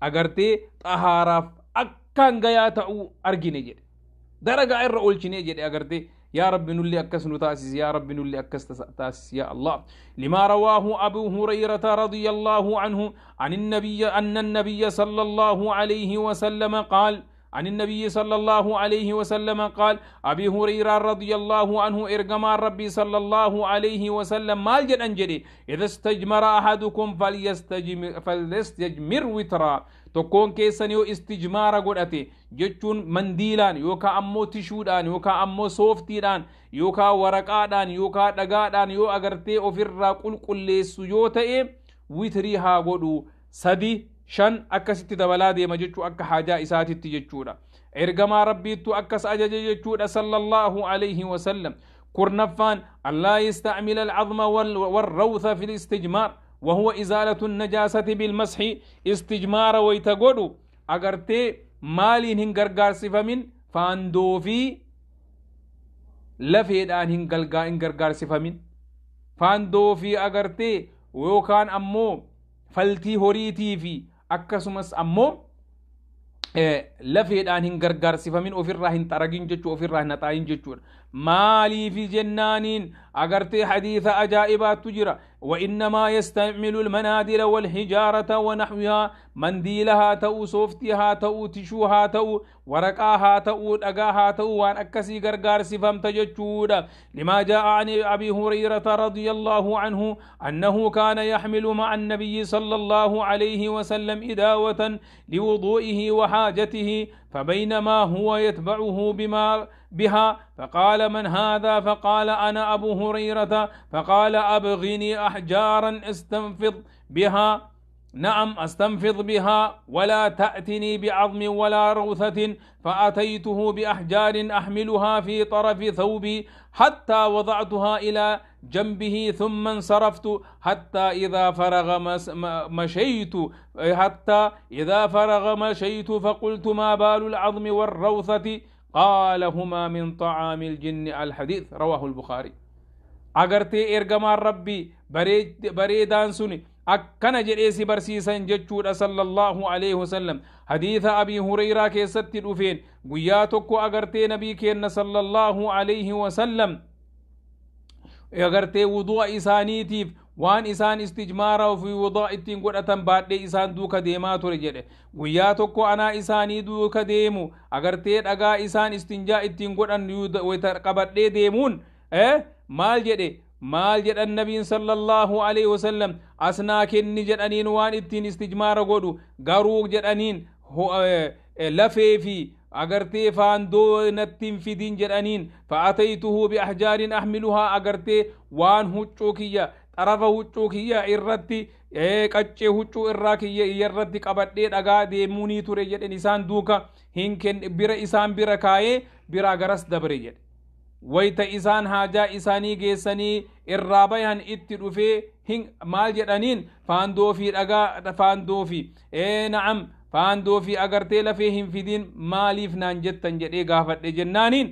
agartee xahaaraaf akkaan gayaa ta'uu argine jedhe daragaa irra olchine jedhe agartee يا رب نولي أكس نتاسس يا رب نولي أكس تاسس يا الله لما رواه أبو هريرة رضي الله عنه عن النبي أن النبي صلى الله عليه وسلم قال عن النبي صلى الله عليه وسلم قال أبي هريرة رضي الله عنه إرقما ربي صلى الله عليه وسلم مال الجد إذا استجمر أحدكم فليستجمر, فليستجمر وترا tokkoon keessan yoo istijmaara godhate jechuun mandiilaan yookaan ammoo tishuudhaan yookaan ammoo sooftiidhaan yookaan waraqaadhaan yookaan dhagaadhaan yoo agartee ofirraa qulqulleessu yoo ta'e witrii haa godhu sadi shan akkasitti dabalaa deema jechuu akka haajaa isaatitti jechuudha ergamaa rabbiittu akkas ajaje jechuudha sallallahu alayhi wasallam kurnaffaan allaa yastacmila alcazma walrawtha fi listijmaar وهو إزالة النجاسة بالمسح استجمار ويتغدو أغر تي مالين هنگرگار صفة من فان دوفي لفيد آن هنگرگار صفة من فان دوفي أغر تي ويوكان أمو فلتي هوريتي في أكسمس أمو إيه، لفيد آن هنگرگار صفة من وفي راهن تراغين جچو وفي الرحين نتاين جچو مالي في جنان أقرت حديث أجائب تجرى وإنما يستعمل المنادل والحجارة ونحوها منديلها تأو سوفتها تأو تشوها تأو ورقاها تأو أقاها تأو وان أكسي غرغار سفم تججود لما جاء عن أبي هريرة رضي الله عنه أنه كان يحمل مع النبي صلى الله عليه وسلم إداوة لوضوئه وحاجته فبينما هو يتبعه بما بها فقال من هذا فقال أنا أبو هريرة فقال أبغني أحجارا استنفض بها نعم استنفض بها ولا تأتني بعظم ولا روثة فأتيته بأحجار أحملها في طرف ثوبي حتى وضعتها إلى جنبه ثم انصرفت حتى إذا فرغ مشيت حتى إذا فرغ مشيت فقلت ما بال العظم والروثة قال هما من طعام الجن الحديث رواه البخاري agartee ergamaan rabbii bareedaan sun akkana jedhee si barsiisan صلى الله عليه وسلم حديث أبي هريرة كيست الأفين قياتك أغرتي نبي كين صلى الله عليه وسلم أغرتي وضوء إسانيتيف waan isaan istijmaara ofii wadaa ittiin godhatan baadhee isaan duuka deemaa ture jedhe guyyaa tokko anaa isaanii duuka deemu agartee dhagaa isaan istinjaa ittiin godhan qabadhee deemuun maal jedhe maal jedhan nabiin sallallahu alaihi wasallam asnaa kenni jedhaniin waan ittiin istijmaara godhu garuu jedhaniin Eh, eh, lafeefi agartee faandoo nattiin hin fidin jedhaniin fa'ataytuhu biahjaarin ahmiluhaa agartee waan huccuu kiyya xarafa huccuu kiyya irratti eh, qaccee huccuu irraa kiyya irratti qabadhee dhagaa deemuunii ture jedhen isaan duuka hin bira isaan bira kaayee biraa garas dabre jedhe wayta isaan haajaa isaanii geessanii irraa bayan itti dhufee hin maal jedhaniin faandoo fi dhagaa faandoo fi na'am faandoofi agartee lafee hin fidiin maaliif naan jettan jedhee gaafadhe jennaaniin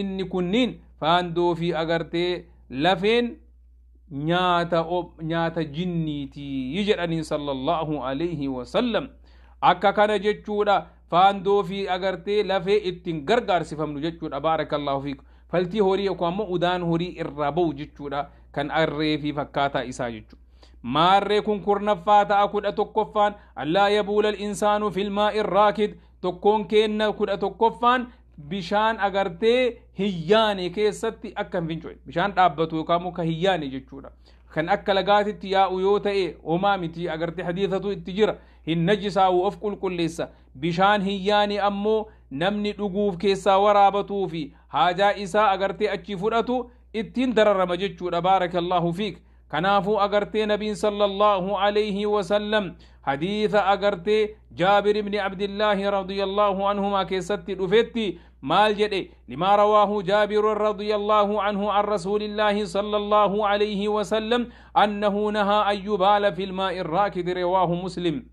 inni kunniin faandoofi agartee lafeen nyaata nyaata jinniitii jedhaniin sallallahu alayhi wasallam akka kana jechuudha faandoofi agartee lafee ittiin gargaarsifamnu jechuudha baarakallahu fiiku faltii horii yookaan ammoo udaan horii irraa ba'u jechuudha kan arree fi fakkaataa isaa jechuudha. كورنا كرنفات أكد أتكفان ألا يبول الإنسان في الماء الراكد تكون كين أكد أتكفان بشان أغرتي هياني كي ستي أكم فينجوي بشان تابتو يقامو كهياني جتشونا خن أكا لغاتي تيا ويوتا إيه وما متي أغرتي حديثتو اتجرة هن نجسا وفقل كل إسا بشان هياني أمو نمني لغوف كيسا ورابطو في هاجا إسا أغرتي أتشفرتو اتين درر مجتشونا بارك الله فيك كنافو أغرتي نبي صلى الله عليه وسلم حديث أغرتي جابر بن عبد الله رضي الله عنهما كيستي دفتي مال جدي لما رواه جابر رضي الله عنه عن رسول الله صلى الله عليه وسلم أنه نهى أن يبال في الماء الراكد رواه مسلم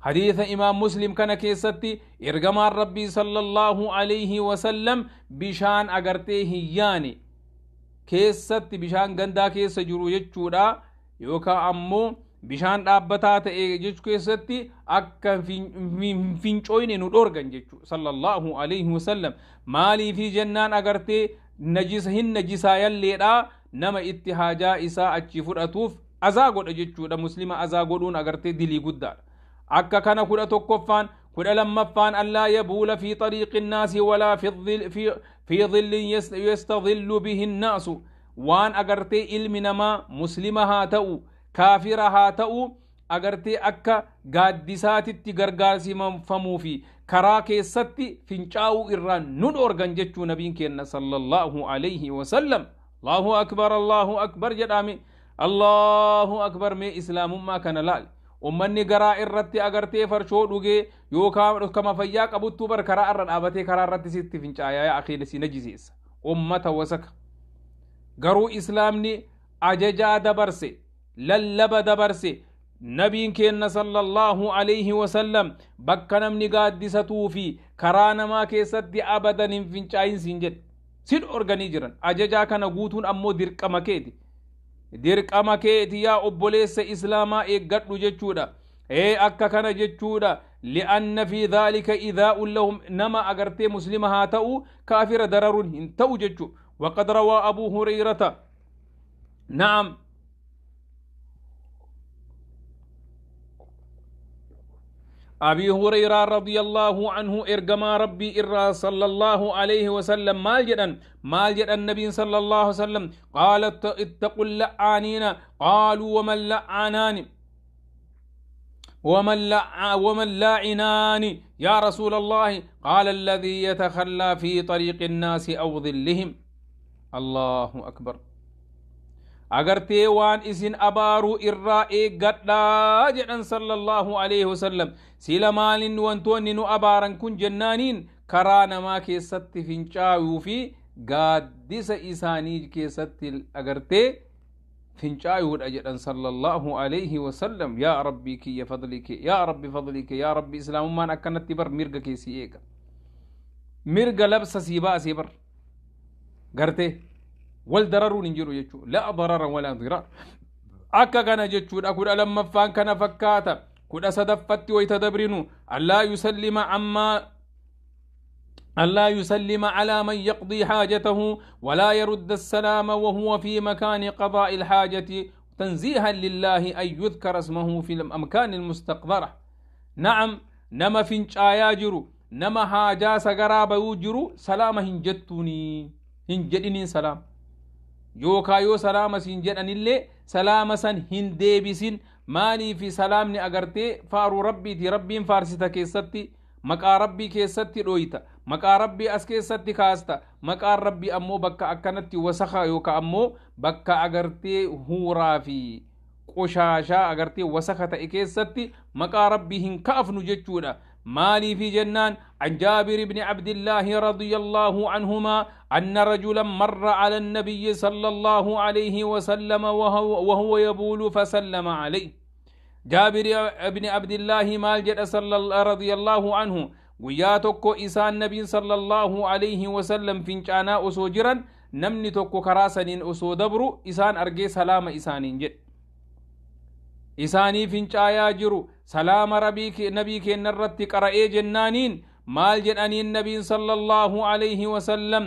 حديث إمام مسلم كان كيستي إرغم ربي صلى الله عليه وسلم بشان أغرتي هياني keessatti bishaan gandaa keessa jiru jechuudha yookaan ammoo bishaan dhaabbataa ta'e jechuu keessatti akka hin fincooyne nu dhorgan jechuudha sallallahu alaihi wasallam maaliifii jennaan agartee najisa hin najisaa yalleedha nama itti haajaa isaa achi fudhatuuf azaa godha jechuudha muslima azaa godhuun agartee dilii guddaadha akka kana kudha tokkoffaan قل ألم فان ألا يبول في طريق الناس ولا في الظل في في ظل يستظل به الناس وان أغرتي إلمنا ما مسلمة هاتو كافرة هاتو أغرتي أكا قادسات التقرقاسي من فموفي كراكي ستي فنشاو إران نون أورغن جتشو نبينك صلى الله عليه وسلم الله أكبر الله أكبر جدامي الله أكبر مي إسلام ما كان لال ummanni garaa irratti agartee farshoo dhuge yookaan dhukama fayyaa qabuttuu bar karaa irra dhaabatee karaa irratti sitti fincaayaa akhiila si najiseessa ummata wasaka garuu islaamni ajajaa dabarse lallaba dabarse nabiin keenna sallallahu alayhi wasallam bakka namni gaaddisatuu fi karaa namaa keessatti abadan hin fincaayin siin jedhe sin organii jiran ajajaa kana guutuun ammoo dirqama keeti dirqama keeti yaa obboleessa islaamaa eeggadhu jechuudha ee akka kana jechuudha li'anna fi dhaalika idaa'un lahum nama agartee muslima haa ta'u kaafira dararuun hin ta'u jechu waqad rawaa abuu hurayrata أبي هريرة رضي الله عنه إرجما ربي إرى صلى الله عليه وسلم مال جدا مال جدا النبي صلى الله عليه وسلم قالت اتقوا اللعانين قالوا ومن لعانان ومن لع ومن لعنان يا رسول الله قال الذي يتخلى في طريق الناس أو ظلهم الله أكبر أجر تيوان إذن أبارو إرائي قد لا جدا صلى الله عليه وسلم sila maaliin wantoonni nu abaaran kun jennaaniin karaa namaa keessatti fincaa'uu fi gaaddisa isaanii keessatti agartee fincaa'uudha jedhan sallallahu alayhi wasallam yaa rabbii kiyya fadlike yaa rabbi fadlike yaa rabbi islaamummaan akkanatti bar mirga keessi eega mirga labsa sii baasee bar gartee wal dararuun hin jiru jechuu laa darara walaa dirar akka kana jechuudha kudha lammaffaan kana fakkaata كدا صدفت ويتدبرن ألا يسلم عما ألا يسلم على من يقضي حاجته ولا يرد السلام وهو في مكان قضاء الحاجة تنزيها لله أن يذكر اسمه في الأمكان المستقذرة نعم نما فينش آياجرو نما حاجة سقراب يوجرو سلام هنجتوني هنجدني سلام يو سلام سنجدني اللي سلام سن هنديبسين maalii fi salaamni agartee faaruu rabbiiti rabbiin faarsita keessatti maqaa rabbii keessatti dhooyta maqaa rabbii as keessatti kaasta maqaan rabbii ammoo bakka akkanatti wasaka yookaan ammoo bakka agartee huuraa fi qoshaashaa agartee wasaka ta'e keessatti maqaa rabbii hin kaafnu jechuudha مالي في جنان عن جابر بن عبد الله رضي الله عنهما أن رجلا مر على النبي صلى الله عليه وسلم وهو, وهو يبول فسلم عليه جابر بن عبد الله مال جد صلى الله رضي الله عنه ويا توكو إسان النبي صلى الله عليه وسلم فينشانا أسوجرا نمني توكو كراسن أسو دبرو إسان أرجي سلام إسان جد isaanii fincaayaa jiru salaama nabii keenya irratti qara'ee jennaaniin maal jedhaniin nabiin sallallahu alayhi wasallam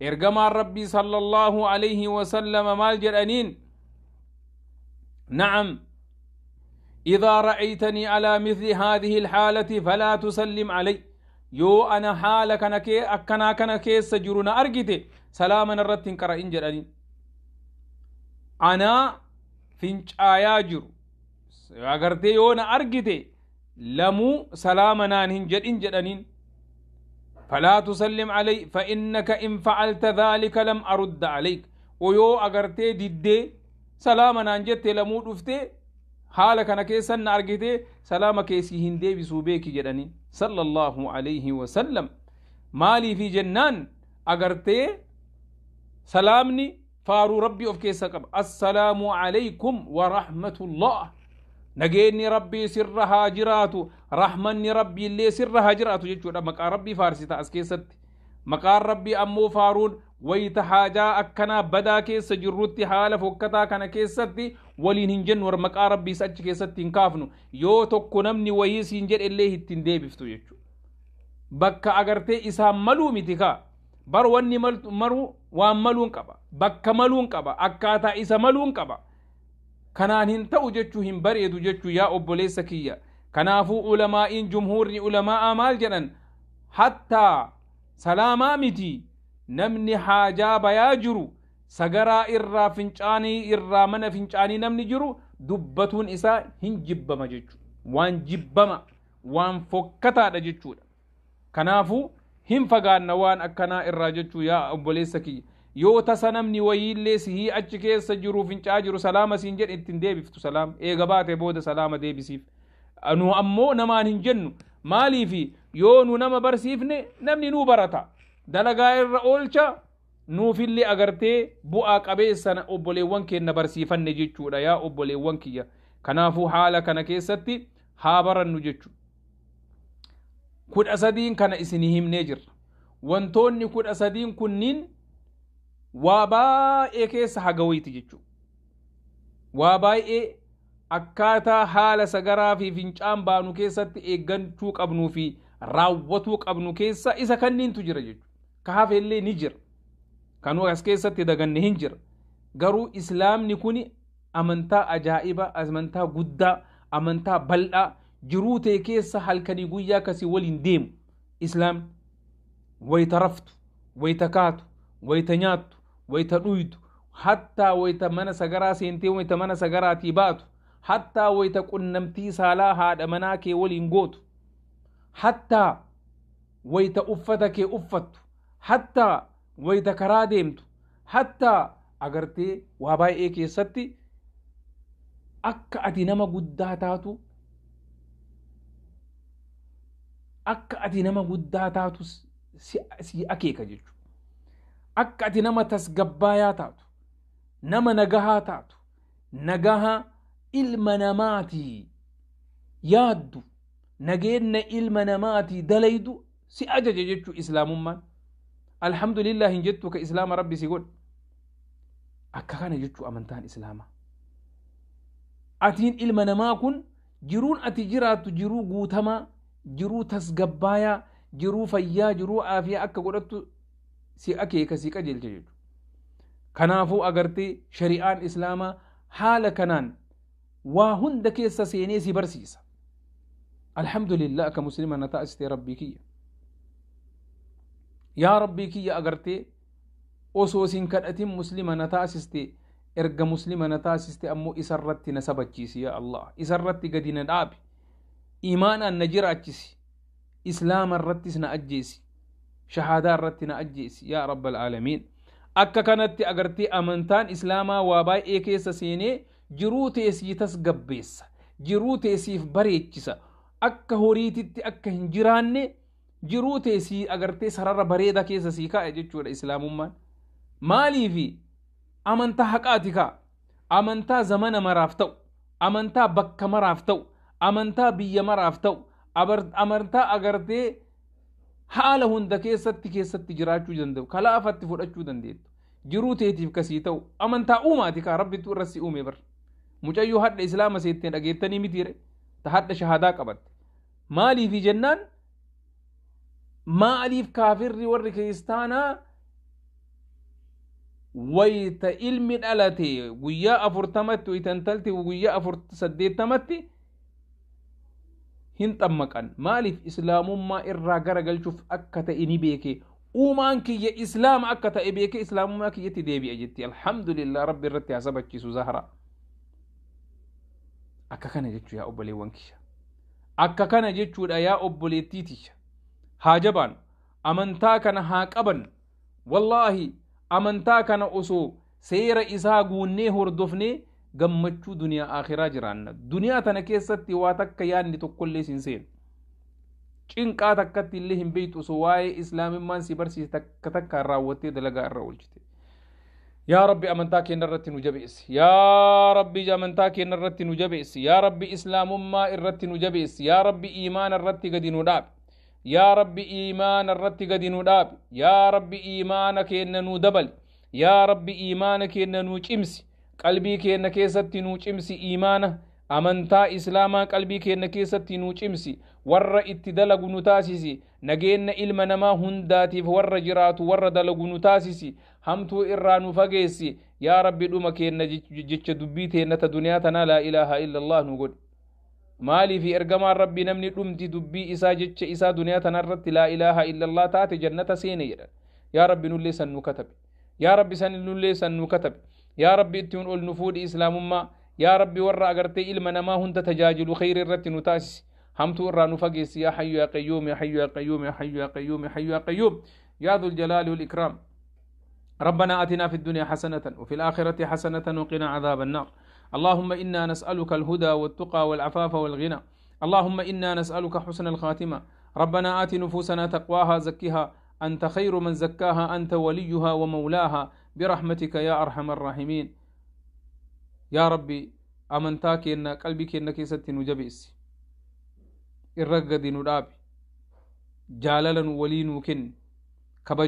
ergamaan rabbii sallallahu alayhi wasallama maal jedhaniin nacam إذا رأيتني على مثل هذه الحالة فلا تسلم علي يو أنا حالك أنا كي أكنا كنا كي سجرون أرجتي سلاما الرتين كرا إنجر أنا فينش آياجر agartee yoo na argite lamuu salaama naan hin jedhin jedhaniin فلا تسلم علي فإنك إن فعلت ذلك لم أرد عليك ويو أغرتي ديدي سلام نانجتي لمو دفتي حالك أنا كيسا نارجتي سلام كيسي هندي بسوبيكي جدني صلى الله عليه وسلم مالي في جنان أغرتي سلامني فارو ربي أفكي سقب السلام عليكم ورحمة الله nageenyi rabbii sirra haa jiraatu rahmanni rabbii illee sirra haa jiraatu jechuudha maqaa rabbii faarsita as keessatti maqaan rabbii ammoo faaruun wayita haajaa akkanaa badaa keessa jirrutti haala fokkataa kana keessatti waliin hin jennu war maqaa rabbiis achi keessatti hin kaafnu yoo tokko namni wayiis siin jedhe illee ittiin deebiftu jechuudha. Bakka agartee isaan maluu miti kaa bar wanni waan maluun qaba bakka maluun qaba akkaataa isa maluun qaba. kanaan hin ta'u jechuu hin bareedu jechuu yaa obboleessa kiyya kanaafuu ulamaa'iin jumhuurri ulamaa'aa maal jedhan hattaa salaamaa miti namni haajaa bayaa jiru sagaraa irraa fincaanii irraa mana fincaanii namni jiru dubbatuun isaa hin jibbama jechuu waan jibbama waan fokkataadha jechuudha kanaafuu hin fagaanna waan akkanaa irraa jechuu yaa obboleessa kiyya yoo tasa namni wayii wayiillee sihii achi keessa jiru fincaa jiru salaama siin jedhe ittiin deebiftu salaam eega baate booda salaama deebisiif nu ammoo namaan hin jennu maaliifi yoo nu nama barsiifne namni nuu barata dalagaa irra oolcha nuufillee agartee bu'aa qabeessana obboleewwan keenna barsiifanne jechuudha yaa obboleewwan kiyya kanaafuu haala kana keessatti haa barannu jechuudha kudha sadiin kana isinii himnee jirra wantoonni kudha sadiin kunniin waa baay'ee keessa hagawayti jechuudha. Waa baay'ee akkaataa haala sagaraa fi fincaan baanu keessatti eeggachuu qabnuu fi raawwatuu qabnu keessa isa kanniintu jira jechuudha. Ka hafeellee ni jira. Kanuu as keessatti daganne hin jira. Garuu islaamni kun amantaa ajaa'ibaa, amantaa guddaa, amantaa bal'aa jiruu ta'e keessa halkanii guyyaa akkasii waliin deemu. Islaamni wayita raftu, wayita kaatu, wayita nyaattu. waita dhuytu hattaa waita mana sagaraa seentee waita mana baatu hattaa waita qunnamtii saalaa haadha manaa kee waliin gootu hattaa wayta uffata kee uffattu hattaa wayta karaa deemtu hattaa agartee waa baay'ee keessatti akka ati nama guddaa taatu akka ati nama guddaa taatu si akeeka jechuudha. akkati ati nama tasgabbaayaa taatu nama nagahaa taatu nagaha ilma namaatii yaaddu nageenna ilma namaatii dalaydu si ajaje jechuu islaamummaan alhamdulillah hin jettu ka islaama rabbi si godhe akka kana jechuu amantaan islaamaa atiin ilma namaa kun jiruun ati jiraattu jiruu guutamaa jiruu tasgabbaayaa jiruu fayyaa jiruu aafiyaa akka godhattu si akeeka si qajeelche jechuudha. Kanaafuu agartee shari'aan islaamaa haala kanaan waa hunda keessa seenee si barsiisa. Alhamdulillah akka musliima na taasisee rabbii kiyya. Yaa rabbii kiyya agartee osoo sin kadhatin muslima na taasiste erga muslima na taasiste ammoo isarratti na sabachiisi yaa Allah isarratti gadi na dhaabi imaanaan na jiraachisi islaama irrattis na ajjeesi shahadaa irratti na ajjeesi yaa rabbal aalamiin akka kanatti agartee amantaan islaamaa waa baay'ee keessa seenee jiruu teesiitas gabbeessa jiruu teesiif bareechisa akka horiititti akka hin jiraanne jiruu teesii agartee sarara bareeda keessa sii kaa'a jechuudha islaamummaan maaliifi amantaa haqaati kaa'a amantaa zamana maraaf ta'u amantaa bakka maraaf ta'u amantaa biyya maraaf ta'u amantaa agartee haala hunda keessatti keessatti jiraachuu danda'u kalaafatti fudhachuu dandeettu jiruu teetiif kasii ta'u amantaa uumaati kaa rabbittu irratti uume bar mucayyoo hadha islaama seetteen dhageettanii mitiire ta hadha shahadaa qabatte maaliifi jennaan maaliif kaafirri warri kiristaanaa wayta ilmi dhalate guyyaa afurtamatti waytantalte guyyaa afur saddeettamatti hin dhammaqan maaliif islaamummaa irraa garagalchuuf akka ta'e ni beeke uumaan kiyya islaama akka ta'e beeke islaamummaa kiyyatti deebi'e jetti alhamdulillah rabbi irratti hasabachiisu zahra akka kana jechuu yaa obboleewwan kiyya akka kana jechuudha yaa obboleettiitiyya haa jabaan amantaa kana haa qaban wallaahi amantaa kana osoo seera isaa guunnee hordofnee gammachuu duniyaa akhiraa jiraanna duniyaa tana keessatti waa takka yaadni tokkollee sin seenu cinqaa takkatti illee hin beeytu osoo waa'ee islaamimmaan si barsiise takka takkaan raawwattee dalagaa irra oolchite يا ربي أمنتا كين الرت نجبئس يا ربي أمنتا كين الرت نجبئس يا ربي إسلام ما الرت نجبئس يا ربي إيمان الرت قد نداب يا ربي إيمان الرت قد نداب يا ربي إيمانك إن ندبل يا ربي إيمانك إن نجمسي قلبي كي نكيستي نو جمسي إيمانا أمنتا إسلاما قلبي كي نكيستي نو جمسي ور اتدلق نتاسيسي نجين إلما نما هنداتي ور جرات ور دلق نتاسيسي همتو إرانو فقيسي يا ربي لما كي نجيش دبيتي نتا دنيا تنا لا إله إلا الله نقول مالي في إرقام ربي نمني لمتي دبي إسا جيش إسا دنيا تنا رت لا إله إلا الله تاتي جنة سيني يا ربي نولي سنو كتب يا ربي سنو كتب يا ربي اتون اول نفود اسلام ما يا ربي ورى اغرت علم ما هند تجاجل خير الرت نتاس هم تورى نفقي يا حي يا قيوم يا حي يا قيوم يا حي يا قيوم يا حي يا قيوم يا ذو الجلال والاكرام ربنا اتنا في الدنيا حسنة وفي الاخرة حسنة وقنا عذاب النار اللهم انا نسالك الهدى والتقى والعفاف والغنى اللهم انا نسالك حسن الخاتمة ربنا ات نفوسنا تقواها زكها انت خير من زكاها انت وليها ومولاها برحمتك يا أرحم الراحمين يا ربي أمنتاك إن قلبك إنك ستن وجبئس الرقد نرابي جاللا ولين وكن كبج